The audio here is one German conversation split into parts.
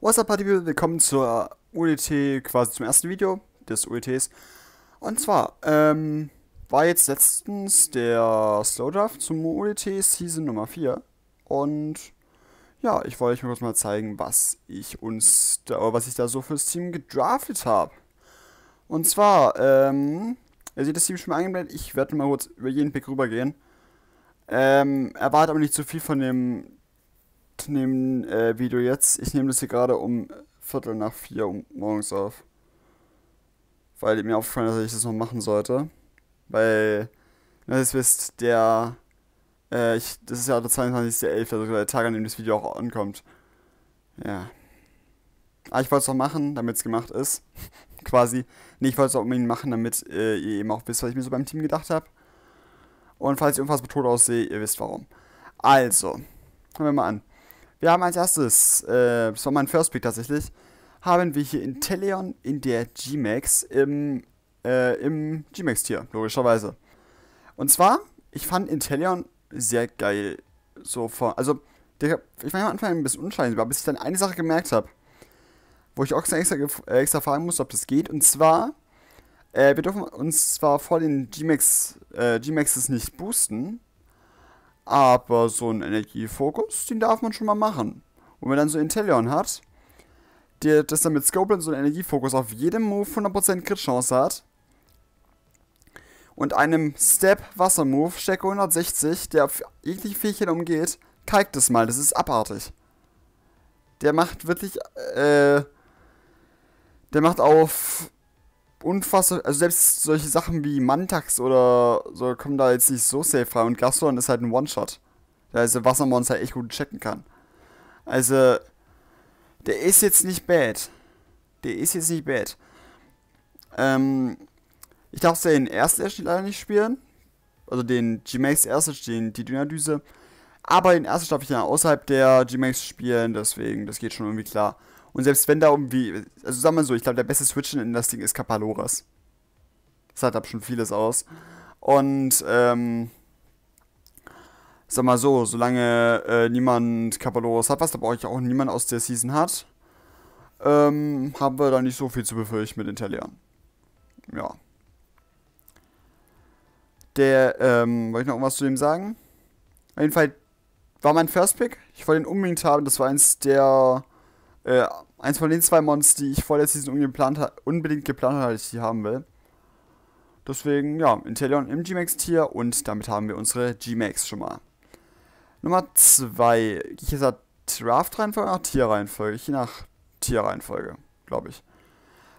What's up, Party People? Willkommen zur UET, quasi zum ersten Video des UETs. Und zwar, ähm, war jetzt letztens der Slowdraft zum UET Season Nummer 4. Und ja, ich wollte euch mal kurz mal zeigen, was ich uns da, was ich da so fürs Team gedraftet habe. Und zwar, ähm, ihr seht das Team schon mal eingeblendet, ich werde mal kurz über jeden Pick rübergehen. Ähm, erwartet aber nicht zu so viel von dem nehmen äh, Video jetzt. Ich nehme das hier gerade um Viertel nach vier morgens auf. Weil mir aufgefallen ist, dass ich das noch machen sollte. Weil, na, ihr wisst, der. Äh, ich, das ist ja der 22.11., also der Tag, an dem das Video auch ankommt. Ja. Aber ah, ich wollte es auch machen, damit es gemacht ist. Quasi. Nee, ich wollte es auch unbedingt machen, damit äh, ihr eben auch wisst, was ich mir so beim Team gedacht habe. Und falls ich irgendwas bedroht aussehe, ihr wisst warum. Also, fangen wir mal an. Wir haben als erstes, äh, das war mein First Pick tatsächlich, haben wir hier Intellion in der G-Max im, äh, im G-Max-Tier, logischerweise. Und zwar, ich fand Intellion sehr geil. So von, also, der, ich war am Anfang ein bisschen unscheinbar, bis ich dann eine Sache gemerkt habe, wo ich auch extra, äh, extra fragen musste, ob das geht. Und zwar, äh, wir dürfen uns zwar vor den G-Max, äh, G-Maxes nicht boosten, aber so einen Energiefokus, den darf man schon mal machen. Und wenn man dann so Intellion hat, der, dass dann mit Scoblin so einen Energiefokus auf jedem Move 100% Crit-Chance hat und einem Step-Wasser-Move, Stärke 160, der auf jegliche Fähigkeiten umgeht, kalkt es mal, das ist abartig. Der macht wirklich, äh, der macht auf unfassbar, also selbst solche Sachen wie Mantax oder so kommen da jetzt nicht so safe rein. Und Gastron ist halt ein One-Shot. Da also Wassermonster echt gut checken kann. Also, der ist jetzt nicht bad. Der ist jetzt nicht bad. Ähm, ich darf den ersten Edge leider nicht spielen. Also den G-Max ersten, den, die Dynadüse. Aber den ersten darf ich dann außerhalb der G-Max spielen, deswegen, das geht schon irgendwie klar. Und selbst wenn da irgendwie, also sagen wir so, ich glaube, der beste Switchen in das Ding ist Kapaloras. Das hat ab schon vieles aus. Und, ähm, sag mal so, solange äh, niemand Kapaloras hat, was da brauche ich auch niemand aus der Season hat, ähm, haben wir da nicht so viel zu befürchten mit Intellia. Ja. Der, ähm, wollte ich noch irgendwas zu dem sagen? Auf jeden Fall war mein First Pick. Ich wollte ihn unbedingt haben. Das war eins der äh, Eins von den zwei Mons, die ich vor der Season ungeplant, unbedingt geplant hatte, dass ich die haben will. Deswegen, ja, Inteleon im G-Max-Tier und damit haben wir unsere G-Max schon mal. Nummer 2. Ich gesagt Draft-Reihenfolge nach Tier-Reihenfolge. Je nach Tier-Reihenfolge, glaube ich.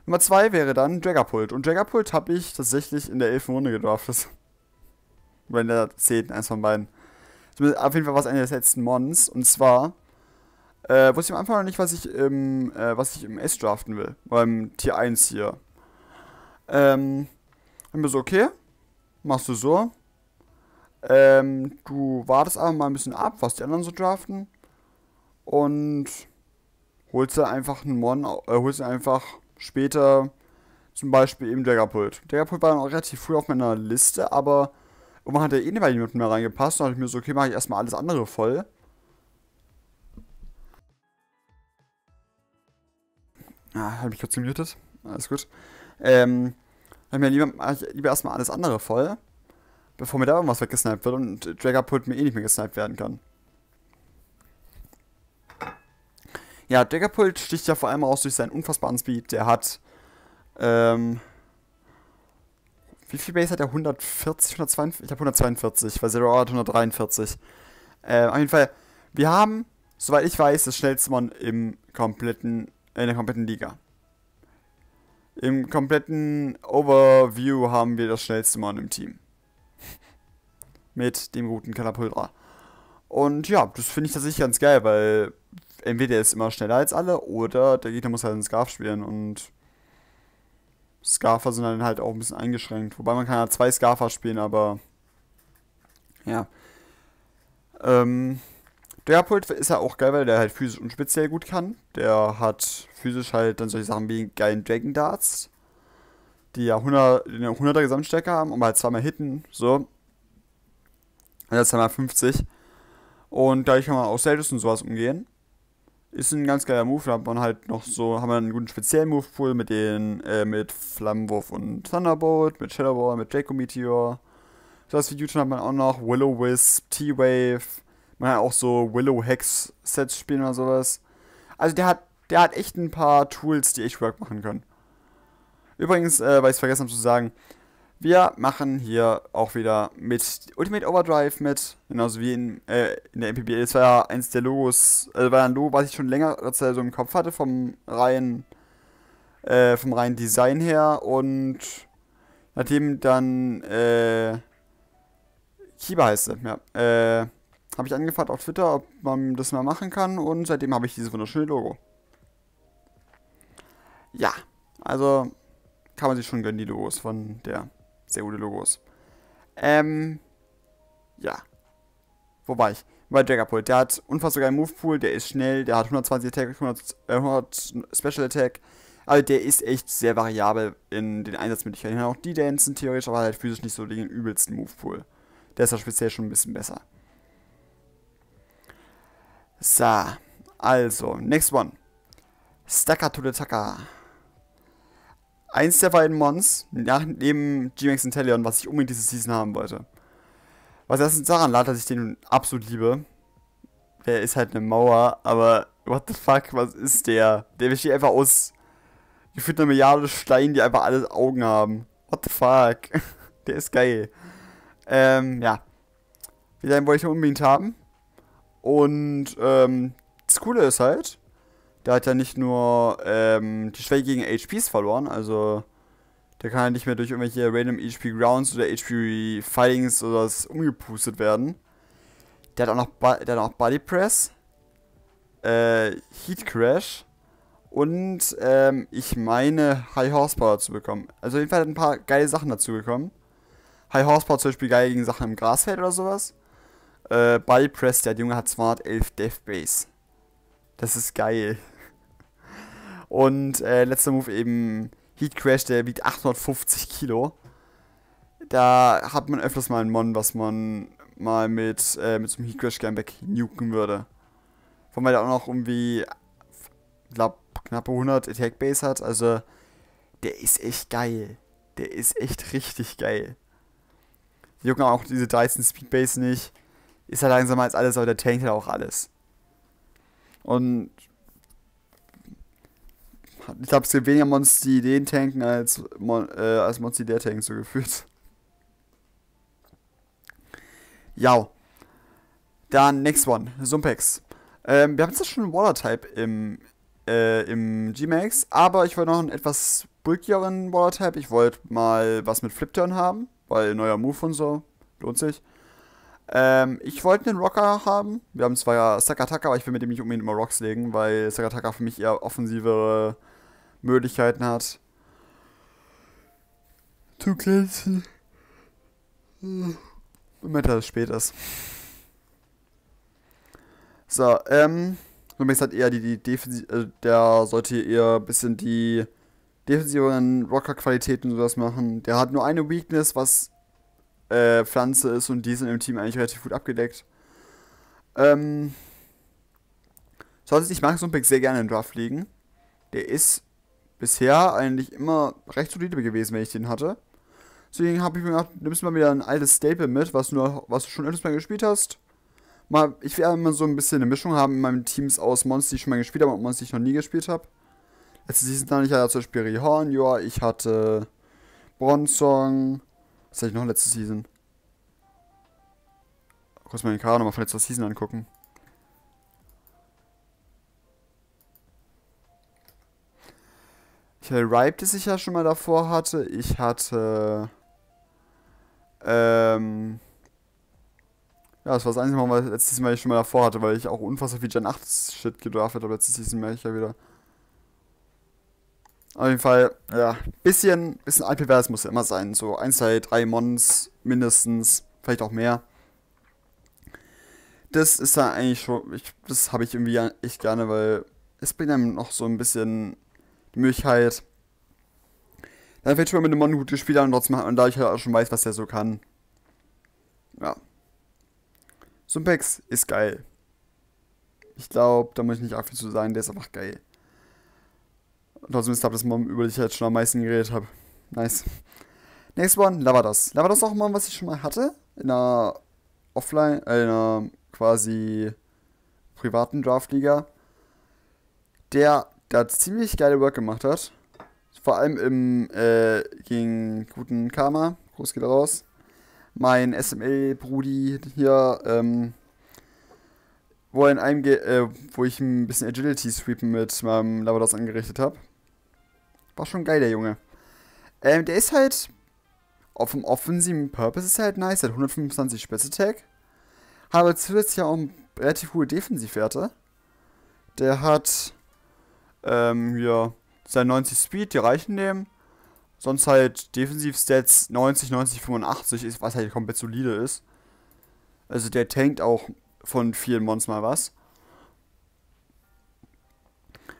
Nummer 2 wäre dann Dragapult. Und Dragapult habe ich tatsächlich in der 11. Runde gedraftet. Wenn der 10. eins von beiden. Auf jeden Fall war es einer der letzten Mons. Und zwar äh, wusste ich am Anfang noch nicht, was ich im, äh, was ich im S draften will. Beim Tier 1 hier. Ähm, haben wir so, okay. Machst du so. Ähm, du wartest aber mal ein bisschen ab, was die anderen so draften. Und holst dann einfach einen Mon, äh, holst dann einfach später zum Beispiel eben Daggerpult. Daggerpult war dann auch relativ früh auf meiner Liste, aber irgendwann hat er eh nicht mehr reingepasst. Und dann habe ich mir so, okay, mache ich erstmal alles andere voll. Ah, hab mich kurz gemutet. Alles gut. Ähm, habe mir lieber, lieber erstmal alles andere voll, bevor mir da irgendwas weggesniped wird und Dragapult mir eh nicht mehr gesniped werden kann. Ja, Dragapult sticht ja vor allem aus durch seinen unfassbaren Speed. Der hat, ähm, wie viel Base hat er? 140, 142? Ich hab 142, weil Zero hat 143. Ähm, auf jeden Fall, wir haben, soweit ich weiß, das schnellste Mon im kompletten in der kompletten Liga. Im kompletten Overview haben wir das schnellste Mann im Team. Mit dem guten Kalapulra. Und ja, das finde ich tatsächlich ganz geil, weil entweder er ist immer schneller als alle oder der Gegner muss halt einen Scarf spielen und Scarfer sind dann halt auch ein bisschen eingeschränkt. Wobei man kann ja zwei Scarfer spielen, aber ja. Ähm, der Gapold ist ja auch geil, weil der halt physisch und speziell gut kann. Der hat physisch halt dann solche Sachen wie geilen Dragon Darts, die ja 100, 100er Gesamtstärke haben, und halt zweimal hitten, so. Und Also zweimal 50. Und dadurch kann man auch Seldes und sowas umgehen. Ist ein ganz geiler Move, da hat man halt noch so, haben wir einen guten speziellen Move-Pool mit den, äh, mit Flammenwurf und Thunderbolt, mit Shadow Ball, mit Draco Meteor. Sowas wie Newton hat man auch noch, Willow Wisp, T-Wave, man kann auch so Willow-Hex-Sets spielen oder sowas. Also der hat, der hat echt ein paar Tools, die echt Work machen können. Übrigens, äh, weil ich es vergessen habe zu sagen, wir machen hier auch wieder mit Ultimate Overdrive mit, genauso wie in, äh, in der MPBL. Das war ja eins der Logos, äh, war ein Logo, was ich schon längere Zeit so im Kopf hatte, vom reinen, äh, vom reinen Design her. Und nachdem dann, äh, Kiba heißt es, ja, äh, habe ich angefragt auf Twitter, ob man das mal machen kann und seitdem habe ich dieses wunderschöne Logo. Ja, also kann man sich schon gönnen, die Logos von der. Sehr gute Logos. Ähm, ja. Wo war ich? Bei Dragapult. Der hat unfassbar geilen Movepool, der ist schnell, der hat 120 Attack, 100, äh, 100 Special Attack. Also der ist echt sehr variabel in den Einsatzmöglichkeiten. Auch die dancen theoretisch, aber halt physisch nicht so den übelsten Movepool. Der ist ja speziell schon ein bisschen besser. So, also, next one. Stacker to the Tucker. Eins der beiden Mons, nach, neben G-Max und Talion, was ich unbedingt diese Season haben wollte. Was erstens daran lag, dass ich den absolut liebe. Der ist halt eine Mauer, aber what the fuck, was ist der? Der besteht einfach aus gefühlt einer Milliarde Steinen, die einfach alle Augen haben. What the fuck? der ist geil. Ähm, ja. Wie Den wollte ich unbedingt haben. Und ähm, das Coole ist halt, der hat ja nicht nur ähm, die Schwäche gegen HPs verloren, also der kann ja nicht mehr durch irgendwelche random HP Grounds oder HP Fightings oder was umgepustet werden. Der hat auch noch, ba der hat auch Body Press, äh, Heat Crash und ähm, ich meine High Horsepower zu bekommen. Also auf jeden Fall hat ein paar geile Sachen dazu bekommen. High Horsepower zum Beispiel geil gegen Sachen im Grasfeld oder sowas. Äh, Ball der Junge hat 211 Death Base. Das ist geil. Und äh, letzter Move eben Heat Crash, der wiegt 850 Kilo. Da hat man öfters mal einen Mon, was man mal mit, äh, mit so einem Heat Crash gern wegnuken würde. Vor allem, weil der auch noch irgendwie glaub, knappe 100 Attack Base hat. Also, der ist echt geil. Der ist echt richtig geil. Die jucken auch diese 13 Speed Base nicht ist er langsamer als alles, aber der tankt halt auch alles. Und ich glaube, es gibt weniger Monster, die den tanken, als, Mon äh, als Monster, die der tanken, so gefühlt. Ja. Dann, next one. Sumpex. Ähm, wir haben jetzt schon einen Water-Type im, äh, im G-Max, aber ich wollte noch einen etwas bulkigeren Water-Type. Ich wollte mal was mit Flip-Turn haben, weil neuer Move und so. Lohnt sich. Ähm, ich wollte einen Rocker haben. Wir haben zwar ja Sakataka, aber ich will mit dem nicht unbedingt immer Rocks legen, weil Sakataka für mich eher offensivere Möglichkeiten hat. Zu glänzen. Im Moment, dass es spät ist. So, ähm. Lumix hat eher die, die Defensive. Also äh, der sollte eher ein bisschen die defensiveren Rocker-Qualitäten sowas machen. Der hat nur eine Weakness, was äh, Pflanze ist und die sind im Team eigentlich relativ gut abgedeckt. Ähm, sonst, ich mag Sumpik sehr gerne in Draft liegen. Der ist bisher eigentlich immer recht solide gewesen, wenn ich den hatte. Deswegen habe ich mir gedacht, nimmst du mal wieder ein altes Staple mit, was, nur, was du schon öfters mal gespielt hast. Mal, ich werde immer so ein bisschen eine Mischung haben in meinen Teams aus Monster, die ich schon mal gespielt habe und Monster, die ich noch nie gespielt habe. Letzte Season hatte ich ja zum Beispiel Rihorn, ja, ich hatte Bronzong, was hatte ich noch letzte Season? Kurz mal den Kader nochmal von letzter Season angucken. Ich hatte Ripe, das ich ja schon mal davor hatte. Ich hatte... Ähm... Ja, das war das einzige Mal, was letztes Mal ich schon mal davor hatte, weil ich auch unfassbar viel Gen 8 Shit gedraftet habe letztes Season, merke ich ja wieder. Auf jeden Fall, ja, bisschen, bisschen altbewährt muss ja immer sein. So 1, 2, 3 Mons mindestens, vielleicht auch mehr. Das ist ja eigentlich schon, ich, das habe ich irgendwie echt gerne, weil es bringt einem noch so ein bisschen die Möglichkeit, dann fällt schon mal mit einem Mon gute Spieler und trotzdem und da ich halt auch schon weiß, was der so kann. Ja. Sumpex ist geil. Ich glaube, da muss ich nicht arg viel zu sagen, der ist einfach geil. Und trotzdem ist das Mom, über das ich jetzt schon am meisten geredet habe. Nice. Next one, Lavados. Lavados auch mal, was ich schon mal hatte. In einer Offline, äh, in einer quasi privaten Draftliga. Der da ziemlich geile Work gemacht hat. Vor allem im, äh, gegen guten Karma. Groß geht raus. Mein SML-Brudi hier, ähm, wo, in einem Ge äh, wo ich ein bisschen Agility-Sweepen mit meinem Lavados angerichtet habe. War schon geil, der Junge. Ähm, der ist halt. Auf dem offensiven Purpose ist er halt nice. Er hat 125 Spitze-Tag. Habe zusätzlich ja auch relativ hohe Defensivwerte. Der hat. Ähm, ja. Sein 90 Speed, die reichen dem. Sonst halt Defensiv-Stats 90, 90, 85 ist, was halt komplett solide ist. Also der tankt auch von vielen Monstern mal was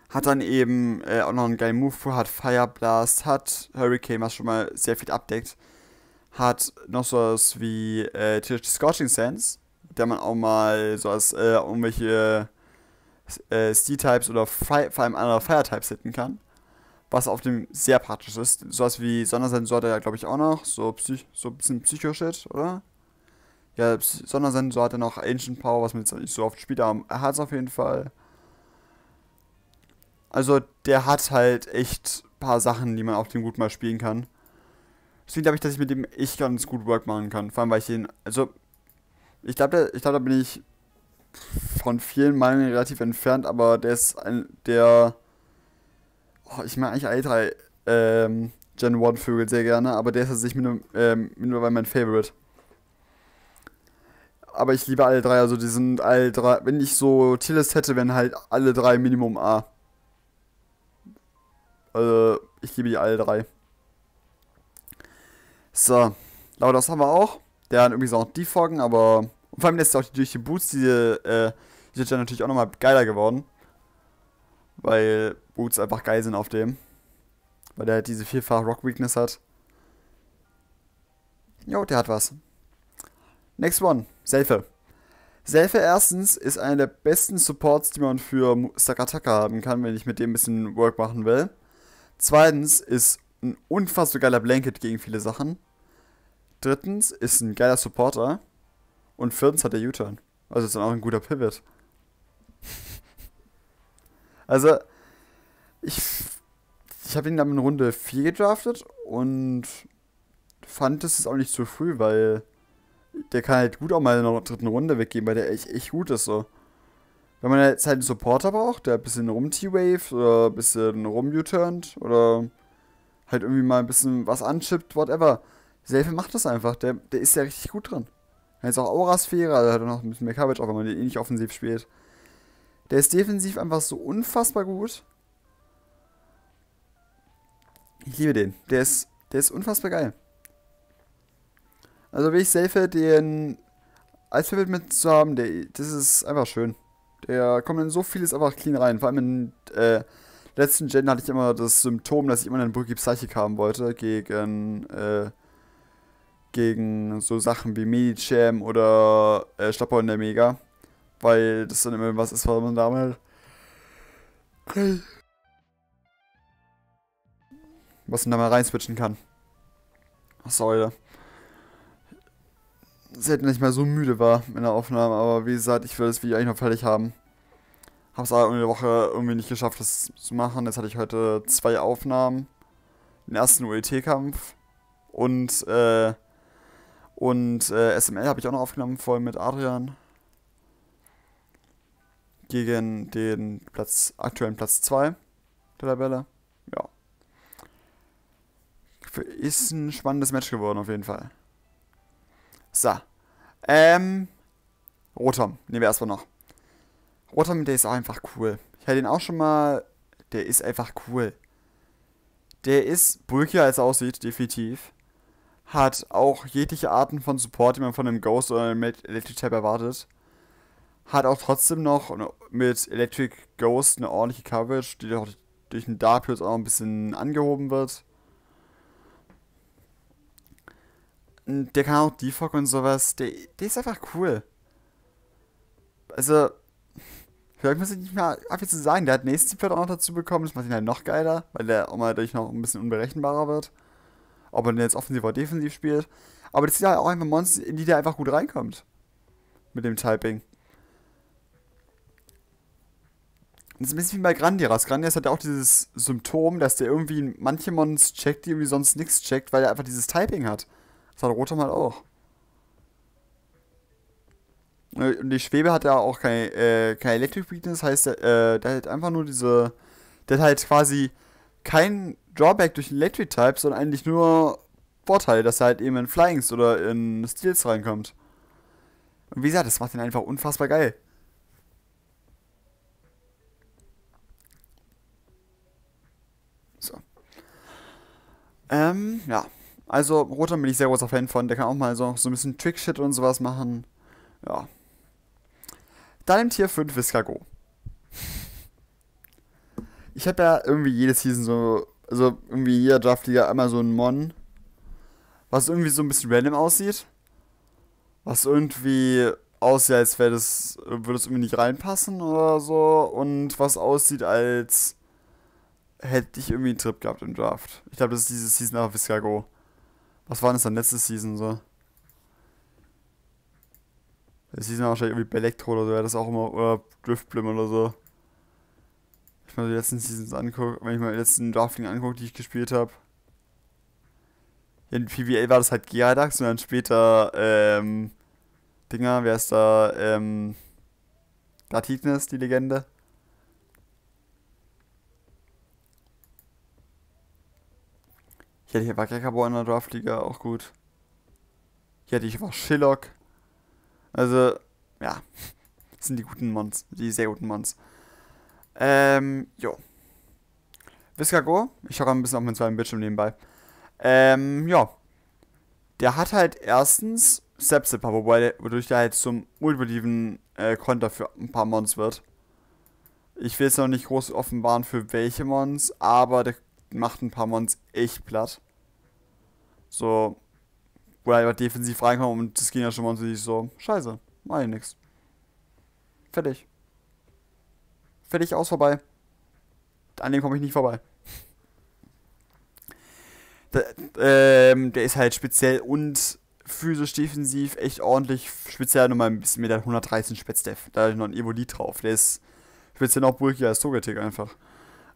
hat dann eben äh, auch noch einen geilen Move vor, hat Fireblast, hat Hurricane, was schon mal sehr viel abdeckt, hat noch sowas wie äh, Scorching Sense, der man auch mal so als äh, irgendwelche äh, C-Types oder Fre vor allem andere Fire-Types hitten kann. Was auf dem sehr praktisch ist. Sowas wie Sondersensor hat er, ja, glaube ich, auch noch. So, Psych so ein bisschen Psycho-Shit, oder? Ja, Sondersensor hat er noch Ancient Power, was man jetzt nicht so oft spielt, aber er hat es auf jeden Fall. Also der hat halt echt ein paar Sachen, die man auf dem gut mal spielen kann. Deswegen glaube ich, dass ich mit dem echt ganz gut Work machen kann. Vor allem, weil ich den, also ich glaube, ich glaub, da bin ich von vielen Meinungen relativ entfernt, aber der ist ein, der, oh, ich meine eigentlich alle drei ähm, Gen 1 Vögel sehr gerne, aber der ist tatsächlich also ähm, mein Favorite. Aber ich liebe alle drei, also die sind alle drei, wenn ich so Tierlist hätte, wären halt alle drei Minimum A. Also, ich gebe die alle drei. So, Laudas haben wir auch. Der hat übrigens auch die Folgen, aber. Und vor allem lässt auch die, durch die Boots, die, äh, die sind natürlich auch nochmal geiler geworden. Weil Boots einfach geil sind auf dem. Weil der halt diese vierfach Rock Weakness hat. Jo, der hat was. Next one, Selfe. Selfe erstens ist einer der besten Supports, die man für Attacker haben kann, wenn ich mit dem ein bisschen Work machen will. Zweitens ist ein unfassbar geiler Blanket gegen viele Sachen. Drittens ist ein geiler Supporter. Und viertens hat er U-Turn. Also ist dann auch ein guter Pivot. also, ich, ich habe ihn dann in Runde 4 gedraftet und fand es ist auch nicht zu früh, weil der kann halt gut auch mal in der dritten Runde weggehen, weil der echt, echt gut ist so. Wenn man jetzt halt einen Supporter braucht, der ein bisschen rum-T-Wave oder ein bisschen rum u turnt oder halt irgendwie mal ein bisschen was anchippt, whatever. Selfie macht das einfach, der, der ist ja richtig gut drin. Er hat jetzt auch Aurasphäre, also hat er noch ein bisschen mehr Coverage, auch wenn man den eh nicht offensiv spielt. Der ist defensiv einfach so unfassbar gut. Ich liebe den. Der ist, der ist unfassbar geil. Also will ich Safe den als Favorite mit zu haben, der, das ist einfach schön. Da kommt in so vieles einfach clean rein. Vor allem in äh, letzten Gen hatte ich immer das Symptom, dass ich immer einen Brücke Psychic haben wollte gegen äh, gegen so Sachen wie Medicham oder äh, Stapper in der Mega. Weil das dann immer was ist, was man damit. Was man da mal rein switchen kann. Was soll, Alter selten nicht mehr so müde war in der Aufnahme, aber wie gesagt, ich würde das Video eigentlich noch fertig haben. Hab's aber in der Woche irgendwie nicht geschafft, das zu machen. Jetzt hatte ich heute zwei Aufnahmen. Den ersten UET-Kampf und, äh, und äh, SML habe ich auch noch aufgenommen, voll mit Adrian. Gegen den Platz, aktuellen Platz 2 der Tabelle. Ja. Ist ein spannendes Match geworden auf jeden Fall. So. Ähm. Rotom. Nehmen wir erstmal noch. Rotom, der ist auch einfach cool. Ich hatte ihn auch schon mal. Der ist einfach cool. Der ist bulkier, als er aussieht, definitiv. Hat auch jegliche Arten von Support, die man von einem Ghost oder einem Electric Type erwartet. Hat auch trotzdem noch mit Electric Ghost eine ordentliche Coverage, die durch den Dark Darpius auch ein bisschen angehoben wird. der kann auch Defog und sowas. Der, der ist einfach cool. Also, Vielleicht muss ich nicht mehr ab zu sagen, der hat nächstes Pferd halt auch noch dazu bekommen, das macht ihn halt noch geiler, weil der auch mal dadurch noch ein bisschen unberechenbarer wird. Ob er denn jetzt offensiv oder defensiv spielt. Aber das sind halt auch einfach Monster, in die der einfach gut reinkommt. Mit dem Typing. Das ist ein bisschen wie bei Grandiras. Grandiras hat ja auch dieses Symptom, dass der irgendwie manche Mons checkt, die irgendwie sonst nichts checkt, weil er einfach dieses Typing hat. Das hat Rotom halt auch. Äh, und die Schwebe hat ja auch kein, äh, keine Electric Weakness, heißt, äh, der hat einfach nur diese. Der hat halt quasi kein Drawback durch den Electric Type, sondern eigentlich nur Vorteile, dass er halt eben in Flyings oder in Steals reinkommt. Und wie gesagt, das macht ihn einfach unfassbar geil. So. Ähm, ja. Also Rotom bin ich sehr großer Fan von. Der kann auch mal so, so ein bisschen Trickshit und sowas machen. Ja. Dann im Tier 5 Viscago. Ich habe ja irgendwie jede Season so, also irgendwie jeder Liga immer so einen Mon, was irgendwie so ein bisschen random aussieht. Was irgendwie aussieht, als wäre das, würde es irgendwie nicht reinpassen oder so. Und was aussieht, als hätte ich irgendwie einen Trip gehabt im Draft. Ich glaube, das ist diese Season nach Viscago. Was war denn das dann letzte Season so? Die Season war wahrscheinlich irgendwie Belektro oder so, wäre das auch immer, oder Driftblim oder so. Wenn ich mir die letzten Seasons angucke, wenn ich mir die letzten Drafting angucke, die ich gespielt habe. In PBL war das halt Geradax und dann später, ähm, Dinger, wer ist da, ähm, Dartignes, die Legende. Ja, hier war Gekabo in der Draftliga auch gut. Hier hatte ich war Shillock. Also, ja. Das sind die guten Mons. Die sehr guten Mons. Ähm, jo. Viscago, ich schaue ein bisschen auf meinen zweiten Bildschirm nebenbei. Ähm, ja. Der hat halt erstens Step-Zipper, wobei der, wodurch der halt zum ultimativen äh, Konter für ein paar Mons wird. Ich will jetzt noch nicht groß offenbaren für welche Mons, aber der macht ein paar Mons echt platt. So, wo er einfach defensiv reinkommt und das ging ja schon mal und sich so, scheiße, mach ich nix. Fertig. Fertig, aus, vorbei. An dem komme ich nicht vorbei. der, ähm, der ist halt speziell und physisch defensiv echt ordentlich. Speziell nochmal ein bisschen mit der 113 Spätzdev. Da ich noch ein Evolit drauf. Der ist speziell noch bulkiger als Togetic einfach.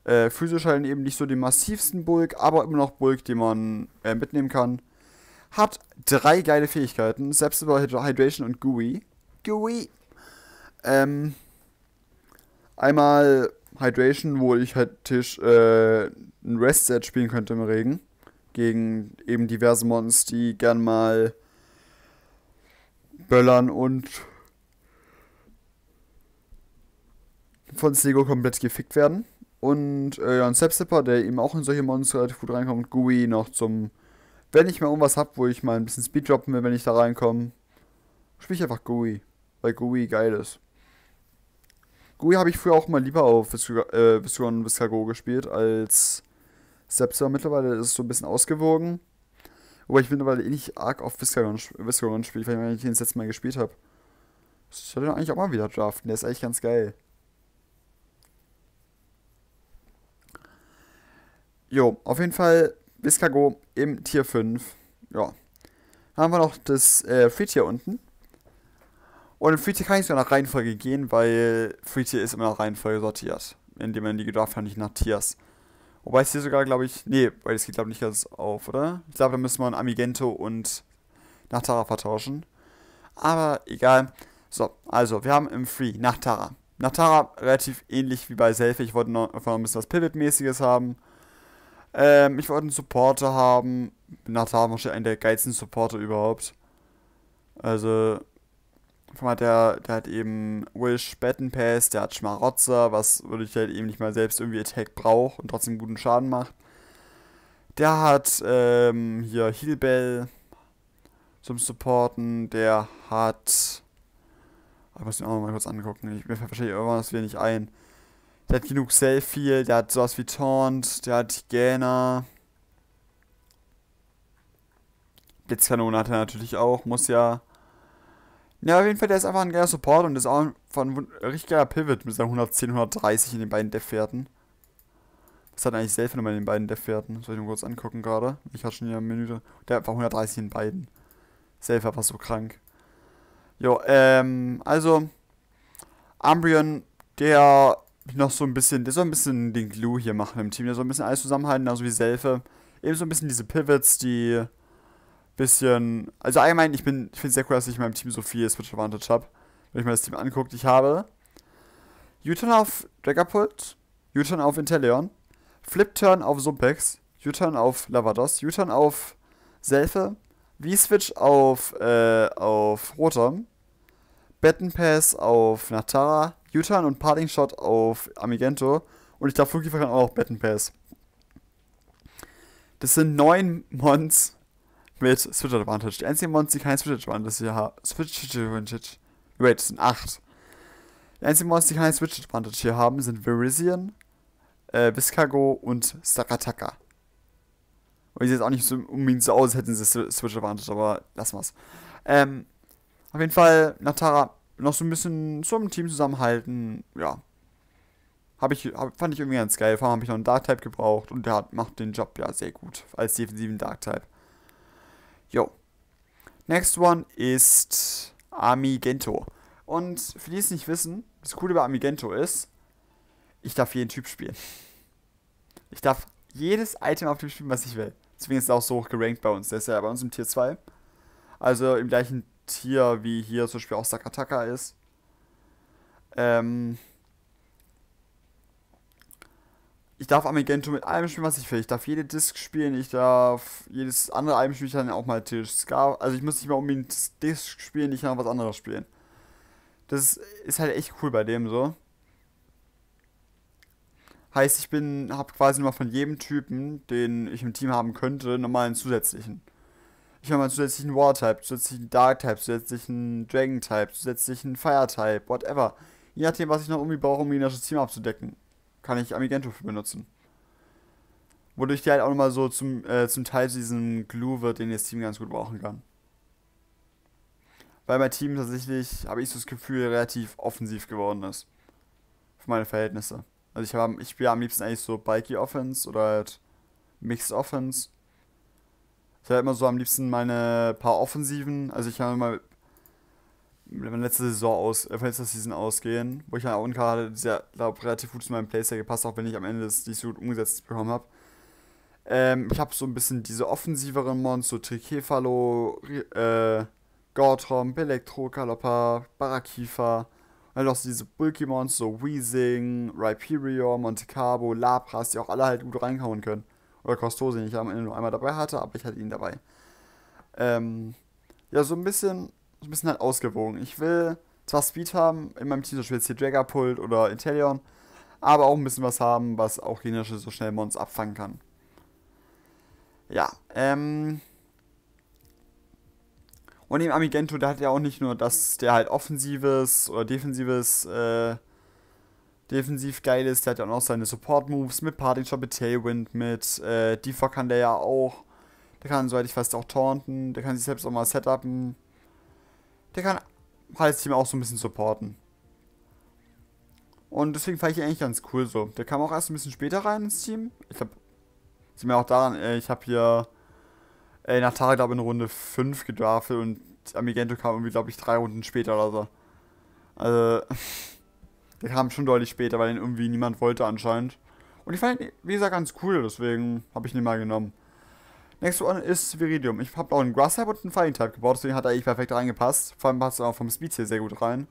Äh, physisch halt eben nicht so den massivsten Bulk, aber immer noch Bulk, den man äh, mitnehmen kann. Hat drei geile Fähigkeiten: Selbstable Hydration und GUI. GUI! Ähm, einmal Hydration, wo ich halt äh, ein Rest-Set spielen könnte im Regen. Gegen eben diverse Mons, die gern mal böllern und von Sego komplett gefickt werden. Und äh, ja, ein Sepsipper, der eben auch in solche Monster relativ gut reinkommt. GUI noch zum, wenn ich mal irgendwas habe, wo ich mal ein bisschen Speed droppen will, wenn ich da reinkomme, spiele ich einfach GUI. Weil GUI geil ist. GUI habe ich früher auch mal lieber auf Visceron äh, und Viscago gespielt als Sepsipper. Mittlerweile ist es so ein bisschen ausgewogen. Wobei ich mittlerweile eh nicht arg auf Viscaron spiele, weil ich den das Mal gespielt habe. Das sollte eigentlich auch mal wieder draften. Der ist eigentlich ganz geil. Jo, auf jeden Fall Biscargo im Tier 5. Ja. Dann haben wir noch das äh, Free-Tier unten. Und im Free-Tier kann ich sogar nach Reihenfolge gehen, weil Free-Tier ist immer nach Reihenfolge sortiert. Indem man die gedraft hat, nicht nach Tiers. Wobei es hier sogar, glaube ich, nee, weil es geht, glaube ich, nicht ganz auf, oder? Ich glaube, da müssen wir ein Amigento und nach Tara vertauschen. Aber egal. So, also, wir haben im Free nach Tara. Nach Tara relativ ähnlich wie bei Selfie. Ich wollte noch, noch ein bisschen was Pivot-mäßiges haben. Ähm, ich wollte einen Supporter haben. Nathan war schon einer der geilsten Supporter überhaupt. Also, der, der hat eben Wish, Batten Pass, der hat Schmarotzer, was würde ich halt eben nicht mal selbst irgendwie Attack brauche und trotzdem guten Schaden macht. Der hat ähm, hier Healbell zum Supporten, der hat. Ah, ich muss ihn auch noch mal kurz angucken, ich, mir fällt wahrscheinlich irgendwas wieder nicht ein. Der hat genug Selfie, der hat sowas wie Taunt, der hat Gainer. Blitzkanone hat er natürlich auch, muss ja. Ja, auf jeden Fall, der ist einfach ein geiler Support und ist auch ein richtig geiler Pivot mit seinen 110, 130 in den beiden Death-Werten. Was hat er eigentlich nochmal in den beiden Death-Werten? Soll ich mir kurz angucken gerade? Ich hatte schon hier eine Minute. Der hat einfach 130 in beiden. Selfie einfach so krank. Jo, ähm, also. Ambrion, der noch so ein bisschen, der soll ein bisschen den Glue hier machen im Team. Der soll ein bisschen alles zusammenhalten, also wie Selfe. Eben so ein bisschen diese Pivots, die bisschen. Also allgemein, ich bin, ich finde es sehr cool, dass ich in meinem Team so viel Switch Advantage habe. Wenn ich mir das Team angucke, ich habe U-Turn auf Dragapult, U-Turn auf Inteleon, Flip-Turn auf Sumpex, U-Turn auf Lavados, U-Turn auf Selfe, V-Switch auf, äh, auf Rotom, Batten Pass auf Natara, U-Turn und Parting Shot auf Amigento. Und ich darf Flugiefer kann auch Baton Pass. Das sind neun Mons mit Switch Advantage. Die einzigen Mons, die keine Switch Advantage hier haben. Switch Advantage. Wait, das sind acht. Die einzigen Mons, die kein Switch Advantage hier haben, sind Verizion, äh, Viscago und Sakataka. Und die sehen jetzt auch nicht so unbedingt so aus, als hätten sie Switch Advantage, aber lassen wir's. Ähm, auf jeden Fall, Natara noch so ein bisschen zum Team zusammenhalten. Ja. Hab ich, hab, fand ich irgendwie ganz geil. Vor allem habe ich noch einen Dark-Type gebraucht und der hat, macht den Job ja sehr gut als defensiven Dark-Type. Jo. Next one ist Amigento. Und für die es nicht wissen, das Coole bei Amigento ist, ich darf jeden Typ spielen. Ich darf jedes Item auf dem Spiel, was ich will. Deswegen ist es auch so hoch gerankt bei uns. Der ist ja bei uns im Tier 2. Also im gleichen Tier, wie hier zum Beispiel auch Sakataka ist. Ähm ich darf Amigento mit allem spielen, was ich will. Ich darf jede Disc spielen, ich darf jedes andere Album spielen, ich dann auch mal Tisch. Scar also ich muss nicht mal unbedingt Disc spielen, ich kann auch was anderes spielen. Das ist halt echt cool bei dem so. Heißt, ich bin, habe quasi nur von jedem Typen, den ich im Team haben könnte, nochmal einen zusätzlichen ich meine mal zusätzlichen War-Type, zusätzlichen Dark-Type, zusätzlichen Dragon-Type, zusätzlichen Fire-Type, whatever. Je nachdem, was ich noch irgendwie brauche, um generisches Team abzudecken, kann ich Amigento für benutzen. Wodurch die halt auch nochmal so zum, äh, zum Teil zu diesem Glue wird, den das Team ganz gut brauchen kann. Weil mein Team tatsächlich, habe ich so das Gefühl, relativ offensiv geworden ist. Für meine Verhältnisse. Also ich, ich spiele am liebsten eigentlich so Bikey Offense oder halt Mixed Offense. Ich habe immer so am liebsten meine paar Offensiven. Also ich habe mal meine letzte Saison aus, äh, letzte Season ausgehen, wo ich eine halt auch gerade die glaub, relativ gut zu meinem Playstyle gepasst, auch wenn ich am Ende das nicht so gut umgesetzt bekommen habe. Ähm, ich habe so ein bisschen diese offensiveren Monster, Trikefalo, äh, Gortrom, Belektro, Kaloppa, Barakifa. Und dann halt noch diese Bulky Monster, so Weezing, Rhyperior, Monte Carlo, Lapras, die auch alle halt gut reinkauen können oder Costo, den ich am Ende nur einmal dabei hatte, aber ich hatte ihn dabei. Ähm, ja, so ein bisschen, so ein bisschen halt ausgewogen. Ich will zwar Speed haben, in meinem Team zum Beispiel jetzt hier Dragapult oder Inteleon, aber auch ein bisschen was haben, was auch generische so schnell Mons abfangen kann. Ja, ähm. Und im Amigento, der hat ja auch nicht nur, dass der halt offensives oder defensives äh, defensiv geil ist. Der hat ja auch noch seine Support-Moves mit Parting Shot, mit Tailwind, mit äh, Defog kann der ja auch. Der kann, soweit ich weiß, auch taunten. Der kann sich selbst auch mal setupen. Der kann halt das Team auch so ein bisschen supporten. Und deswegen fand ich ihn eigentlich ganz cool so. Der kam auch erst ein bisschen später rein ins Team. Ich glaube, sieht man auch daran, äh, ich habe hier äh, nach Tarek, glaube in Runde 5 gedraftet und Amigento kam irgendwie, glaube ich, drei Runden später oder so. Also, Der kam schon deutlich später, weil ihn irgendwie niemand wollte anscheinend. Und ich fand ihn, wie gesagt, ganz cool, deswegen habe ich ihn mal genommen. Next one ist Viridium. Ich habe auch einen Grass-Type und einen Fighting-Type gebaut, deswegen hat er eigentlich perfekt reingepasst. Vor allem passt er auch vom Speed hier sehr gut rein.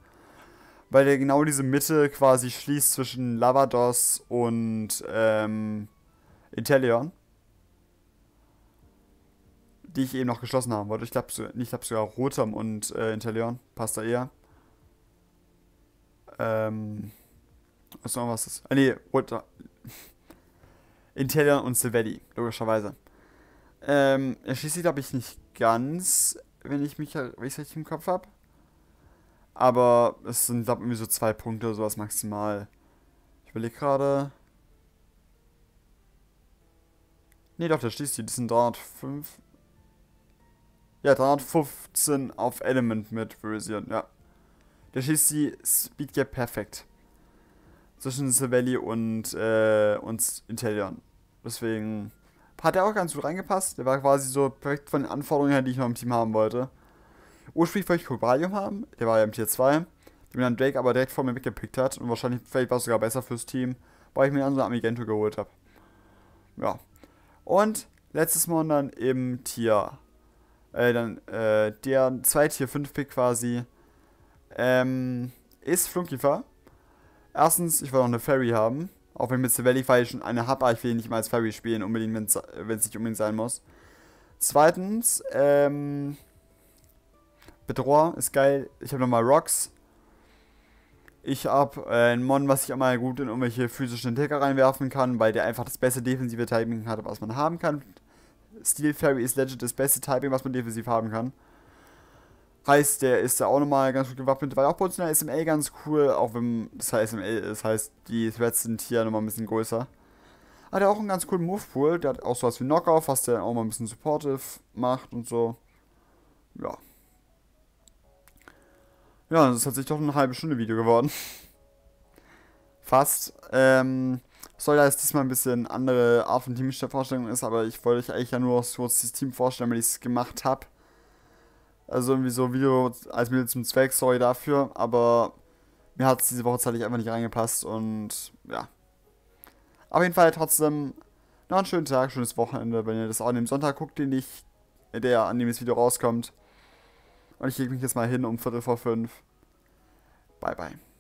Weil der genau diese Mitte quasi schließt zwischen Lavados und ähm, Inteleon. Die ich eben noch geschlossen haben wollte. Ich glaube glaub sogar Rotom und äh, Inteleon passt da eher. Ähm. Was noch was ist? Ah, nee, Water. Interior und Silvetti, logischerweise. Ähm, erschließt sie, glaube ich, nicht ganz, wenn ich mich wenn halt ich's richtig im Kopf habe. Aber es sind, glaube ich, irgendwie so zwei Punkte oder sowas maximal. Ich überlege gerade. Nee, doch, der schließt die. Das sind 305. Ja, 315 auf Element mit Version, ja. Da schießt die Speed Gap perfekt. Zwischen Savelli und, äh, und Intellion. Deswegen hat er auch ganz gut reingepasst. Der war quasi so perfekt von den Anforderungen her, die ich noch im Team haben wollte. Ursprünglich wollte ich Cobalium haben, der war ja im Tier 2, den mir dann Drake aber direkt vor mir weggepickt hat und wahrscheinlich vielleicht war es sogar besser fürs Team, weil ich mir dann so einen Amigento geholt habe. Ja. Und letztes Mal dann im Tier, äh, dann, äh, der 2 Tier 5 Pick quasi, ähm, ist Flunkiefer. Erstens, ich will noch eine Fairy haben. Auch wenn ich mit Savellify schon eine habe, aber ich will ihn nicht mal als Fairy spielen, unbedingt, wenn es nicht unbedingt sein muss. Zweitens, ähm, Bedroher ist geil. Ich habe nochmal Rocks. Ich habe äh, einen Mon, was ich einmal gut in irgendwelche physischen Attacker reinwerfen kann, weil der einfach das beste defensive Typing hat, was man haben kann. Steel Fairy ist legit das beste Typing, was man defensiv haben kann. Heißt, der ist da auch nochmal ganz gut gewappnet, weil auch bei SML ganz cool, auch wenn das halt SML ist, heißt die Threads sind hier nochmal ein bisschen größer. Hat er auch einen ganz coolen Movepool, der hat auch sowas wie Knockoff, was der auch mal ein bisschen supportive macht und so. Ja. Ja, das ist tatsächlich doch eine halbe Stunde Video geworden. Fast. Ähm, soll da jetzt diesmal ein bisschen andere Art von Vorstellung ist, aber ich wollte euch eigentlich ja nur kurz das Team vorstellen, weil ich es gemacht habe. Also irgendwie so Video als Mittel zum Zweck, sorry dafür, aber mir hat es diese Woche zeitlich einfach nicht reingepasst und ja. Auf jeden Fall trotzdem noch einen schönen Tag, schönes Wochenende, wenn ihr das auch an dem Sonntag guckt, den ich, der an dem das Video rauskommt. Und ich lege mich jetzt mal hin um Viertel vor fünf. Bye, bye.